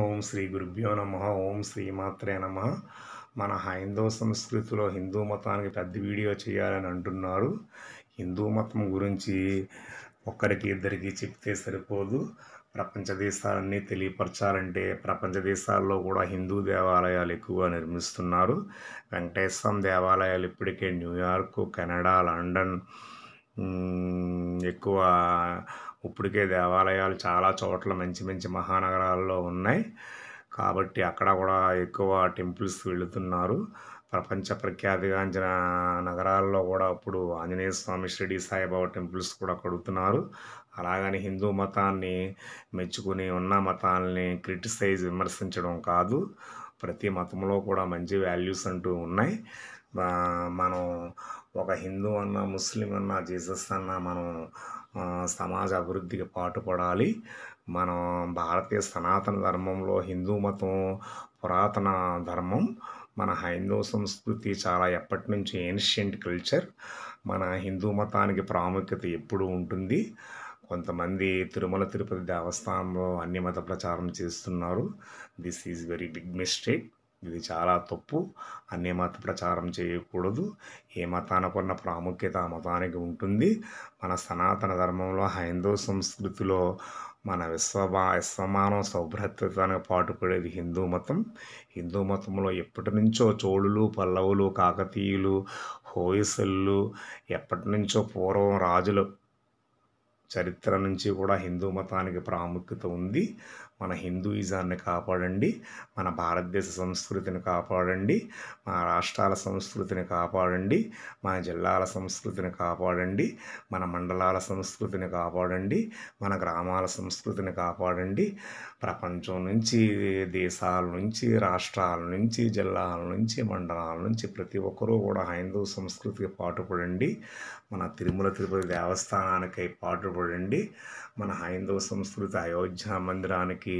ఓం శ్రీ గురుభ్యో నమ ఓం శ్రీమాత్రే నమ మన హైందవ సంస్కృతిలో హిందూ మతానికి పెద్ద వీడియో చేయాలని అంటున్నారు హిందూ మతం గురించి ఒక్కరికి ఇద్దరికి చెప్తే సరిపోదు ప్రపంచ దేశాలన్నీ తెలియపరచాలంటే ప్రపంచ దేశాల్లో కూడా హిందూ దేవాలయాలు ఎక్కువగా నిర్మిస్తున్నారు వెంకటేశ్వరం దేవాలయాలు ఇప్పటికే న్యూయార్క్ కెనడా లండన్ ఎక్కువ ఇప్పటికే దేవాలయాలు చాలా చోట్ల మంచి మంచి మహానగరాల్లో ఉన్నాయి కాబట్టి అక్కడ కూడా ఎక్కువ టెంపుల్స్ వెళుతున్నారు ప్రపంచ ప్రఖ్యాతిగాంచిన నగరాల్లో కూడా ఇప్పుడు ఆంజనేయ స్వామి షిరిడి సాయిబాబా టెంపుల్స్ కూడా కడుగుతున్నారు అలాగని హిందూ మతాన్ని మెచ్చుకుని ఉన్న మతాల్ని క్రిటిసైజ్ విమర్శించడం కాదు ప్రతి మతంలో కూడా మంచి వాల్యూస్ అంటూ ఉన్నాయి మనం ఒక హిందూ అన్న ముస్లిం అన్న జీసస్ అన్న మనం సమాజ అభివృద్ధికి పాటుపడాలి మనం భారతీయ సనాతన ధర్మంలో హిందూ మతం పురాతన ధర్మం మన హైందూ సంస్కృతి చాలా ఎప్పటి నుంచి ఏన్షియంట్ కల్చర్ మన హిందూ మతానికి ప్రాముఖ్యత ఎప్పుడు ఉంటుంది కొంతమంది తిరుమల తిరుపతి దేవస్థానంలో అన్ని మత ప్రచారం చేస్తున్నారు this is very big mistake ఇది చాలా తప్పు అన్ని మత ప్రచారం చేయకూడదు ఏ ఉన్న ప్రాముఖ్యత ఆ మతానికి ఉంటుంది మన సనాతన ధర్మంలో హైందవ సంస్కృతిలో మన విశ్వమా విశ్వమానవ సౌభ్రతను పాటుపడేది హిందూ మతం హిందూ మతంలో ఎప్పటి నుంచో చోళులు పల్లవులు కాకతీయులు హోయిసల్లు ఎప్పటి నుంచో పూర్వం రాజులు చరిత్ర నుంచి కూడా హిందూ మతానికి ప్రాముఖ్యత ఉంది మన హిందూయిజాన్ని కాపాడండి మన భారతదేశ సంస్కృతిని కాపాడండి మన రాష్ట్రాల సంస్కృతిని కాపాడండి మన జిల్లాల సంస్కృతిని కాపాడండి మన మండలాల సంస్కృతిని కాపాడండి మన గ్రామాల సంస్కృతిని కాపాడండి ప్రపంచం నుంచి దేశాల నుంచి రాష్ట్రాల నుంచి జిల్లాల నుంచి మండలాల నుంచి ప్రతి ఒక్కరూ కూడా హిందూ సంస్కృతికి పాటుపడండి మన తిరుమల తిరుపతి దేవస్థానానికి పాటుపడి చూడండి మన హైందవ సంస్కృతి అయోధ్య మందిరానికి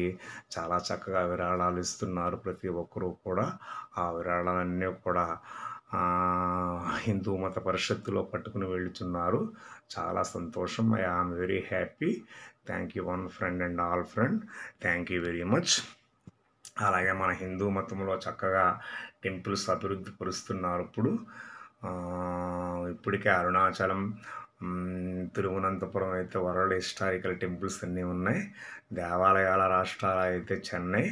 చాలా చక్కగా విరాళాలు ఇస్తున్నారు ప్రతి ఒక్కరూ కూడా ఆ విరాళాలన్నీ కూడా హిందూ మత పరిషత్తులో పట్టుకుని వెళుతున్నారు చాలా సంతోషం I am very happy thank you one friend and all friend thank you very much అలాగే మన హిందూ మతంలో చక్కగా టెంపుల్స్ అభివృద్ధి పరుస్తున్నారు ఇప్పుడు ఇప్పటికే అరుణాచలం తిరువనంతపురం అయితే వరల్డ్ హిస్టారికల్ టెంపుల్స్ అన్నీ ఉన్నాయి దేవాలయాల రాష్ట్రాలు అయితే చెన్నై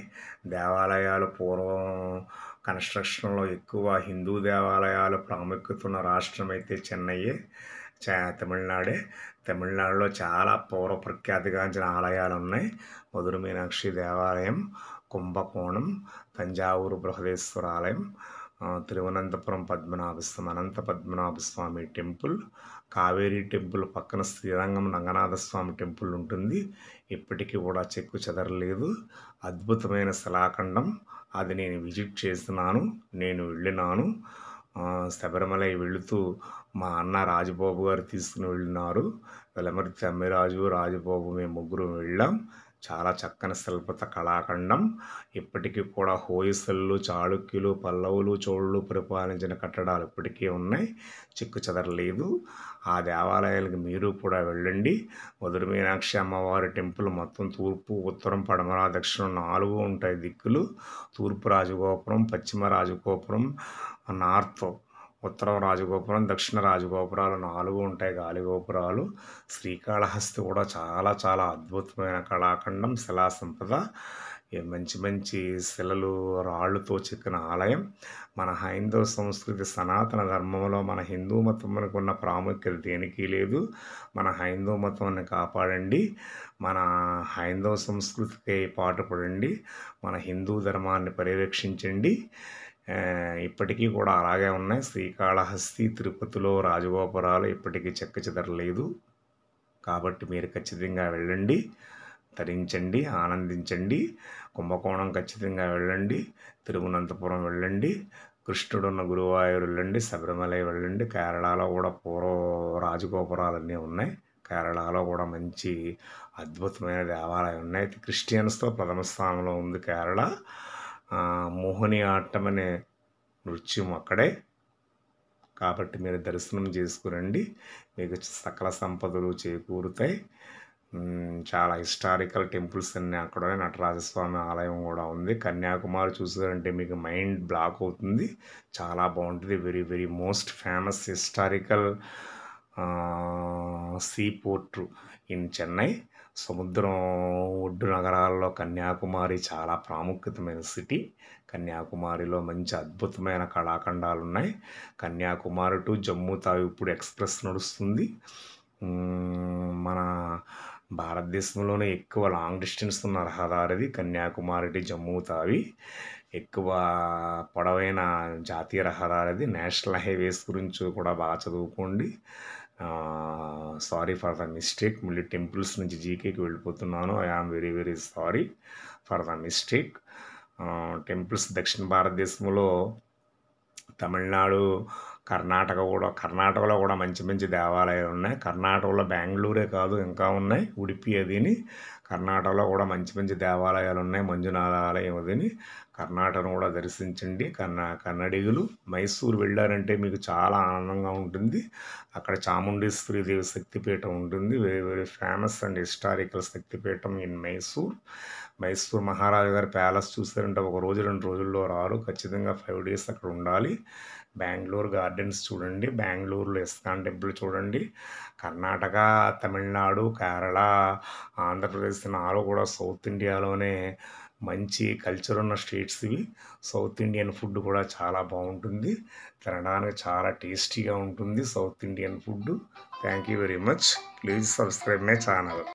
దేవాలయాలు పూర్వం కన్స్ట్రక్షన్లో ఎక్కువ హిందూ దేవాలయాలు ప్రాముఖ్యత ఉన్న రాష్ట్రం అయితే చెన్నై తమిళనాడే తమిళనాడులో చాలా పూర్వ ప్రఖ్యాతిగాంచిన ఆలయాలు ఉన్నాయి మధుర మీనాక్షి దేవాలయం కుంభకోణం తంజావూరు బృహదేశ్వర ఆలయం తిరువనంతపురం పద్మనాభస్వామి అనంత పద్మనాభ స్వామి టెంపుల్ కావేరీ టెంపుల్ పక్కన శ్రీరంగం రంగనాథ స్వామి టెంపుల్ ఉంటుంది ఇప్పటికీ కూడా చెక్కు చెదరలేదు అద్భుతమైన శిలాఖండం అది నేను విజిట్ చేసినాను నేను వెళ్ళినాను శబరిమల వెళుతూ మా అన్న రాజబాబు గారు తీసుకుని వెళ్ళినారు వెలమర్తి అమ్మిరాజు రాజబాబు మేము ముగ్గురు వెళ్ళాం చాలా చక్కని శిల్పత కళాఖండం ఇప్పటికీ కూడా హోయసళ్ళు చాళుక్యులు పల్లవులు చోళ్ళు పరిపాలించిన కట్టడాలు ఇప్పటికీ ఉన్నాయి చిక్కు చెదరలేదు ఆ దేవాలయాలకు మీరు కూడా వెళ్ళండి మధుర మీనాక్షి అమ్మవారి టెంపుల్ మొత్తం తూర్పు ఉత్తరం పడమర దక్షిణం నాలుగు ఉంటాయి దిక్కులు తూర్పు రాజగోపురం పశ్చిమ రాజగోపురం నార్త్ ఉత్తరం రాజగోపురం దక్షిణ రాజగోపురాలు నాలుగు ఉంటాయి గాలిగోపురాలు శ్రీకాళహస్తి కూడా చాలా చాలా అద్భుతమైన కళాఖండం శిలా సంపద మంచి మంచి శిలలు రాళ్ళుతో చెక్కిన ఆలయం మన హైందవ సంస్కృతి సనాతన ధర్మంలో మన హిందూ మతంలో ఉన్న ప్రాముఖ్యత దేనికి లేదు మన హైందవ మతాన్ని కాపాడండి మన హైందవ సంస్కృతికి పాటుపడండి మన హిందూ ధర్మాన్ని పరిరక్షించండి ఇప్పటికీ కూడా అలాగే ఉన్నాయి శ్రీకాళహస్తి తిరుపతిలో రాజగోపురాలు ఇప్పటికీ చెక్క చెదరలేదు కాబట్టి మీరు ఖచ్చితంగా వెళ్ళండి తరించండి ఆనందించండి కుంభకోణం ఖచ్చితంగా వెళ్ళండి తిరువనంతపురం వెళ్ళండి కృష్ణుడున్న గురువాయూరు వెళ్ళండి శబరిమల వెళ్ళండి కేరళలో కూడా పూర్వ రాజగోపురాలన్నీ ఉన్నాయి కేరళలో కూడా మంచి అద్భుతమైన దేవాలయం ఉన్నాయి క్రిస్టియన్స్తో ప్రథమ స్థానంలో ఉంది కేరళ మోహిని ఆటం అనే నృత్యం అక్కడే కాబట్టి మీరు దర్శనం చేసుకురండి మీకు సకల సంపదలు చేకూరుతాయి చాలా హిస్టారికల్ టెంపుల్స్ అన్నీ అక్కడ నటరాజస్వామి ఆలయం కూడా ఉంది కన్యాకుమారి చూసారంటే మీకు మైండ్ బ్లాక్ అవుతుంది చాలా బాగుంటుంది very very most famous historical sea port in Chennai సముద్రం ఒడ్డు నగరాల్లో కన్యాకుమారి చాలా ప్రాముఖ్యతమైన సిటీ కన్యాకుమారిలో మంచి అద్భుతమైన కళాఖండాలు ఉన్నాయి కన్యాకుమారి టు జమ్మూ తావి ఇప్పుడు ఎక్స్ప్రెస్ నడుస్తుంది మన భారతదేశంలోనే ఎక్కువ లాంగ్ డిస్టెన్స్ ఉన్న రహదారిది కన్యాకుమారి టు జమ్మూ తావి ఎక్కువ పొడవైన జాతీయ రహదారిది నేషనల్ హైవేస్ గురించి కూడా బాగా చదువుకోండి సారీ ఫర్ ద మిస్టేక్ మళ్ళీ టెంపుల్స్ నుంచి జీకేకి వెళ్ళిపోతున్నాను I am very very sorry for the mistake temples దక్షిణ భారతదేశంలో తమిళనాడు కర్ణాటక కూడా కర్ణాటకలో కూడా మంచి మంచి దేవాలయాలు ఉన్నాయి కర్ణాటకలో బెంగళూరే కాదు ఇంకా ఉన్నాయి ఉడిపి అదిని కర్ణాటకలో కూడా మంచి మంచి దేవాలయాలు ఉన్నాయి మంజునాథ ఆలయం అదని కర్ణాటకను కూడా దర్శించండి కన్న కన్నడిగులు మైసూరు వెళ్ళారంటే మీకు చాలా ఆనందంగా ఉంటుంది అక్కడ చాముండేశ్వరి దేవి శక్తిపీఠం ఉంటుంది very very famous and historical Shaktipeetham in Mysore Mysore మహారాజు గారి ప్యాలెస్ చూసారంటే ఒక రోజు రెండు రోజుల్లో రారు ఖచ్చితంగా ఫైవ్ డేస్ అక్కడ ఉండాలి బెంగళూరు గార్డెన్స్ చూడండి బెంగళూరులో ఇస్కాన్ టెంపుల్ చూడండి కర్ణాటక తమిళనాడు కేరళ ఆంధ్రప్రదేశ్ నాలో కూడా సౌత్ ఇండియాలోనే మంచి కల్చర్ ఉన్న స్టేట్స్ ఇవి సౌత్ ఇండియన్ ఫుడ్ కూడా చాలా బాగుంటుంది తినడానికి చాలా టేస్టీగా ఉంటుంది South Indian food thank you very much please subscribe my channel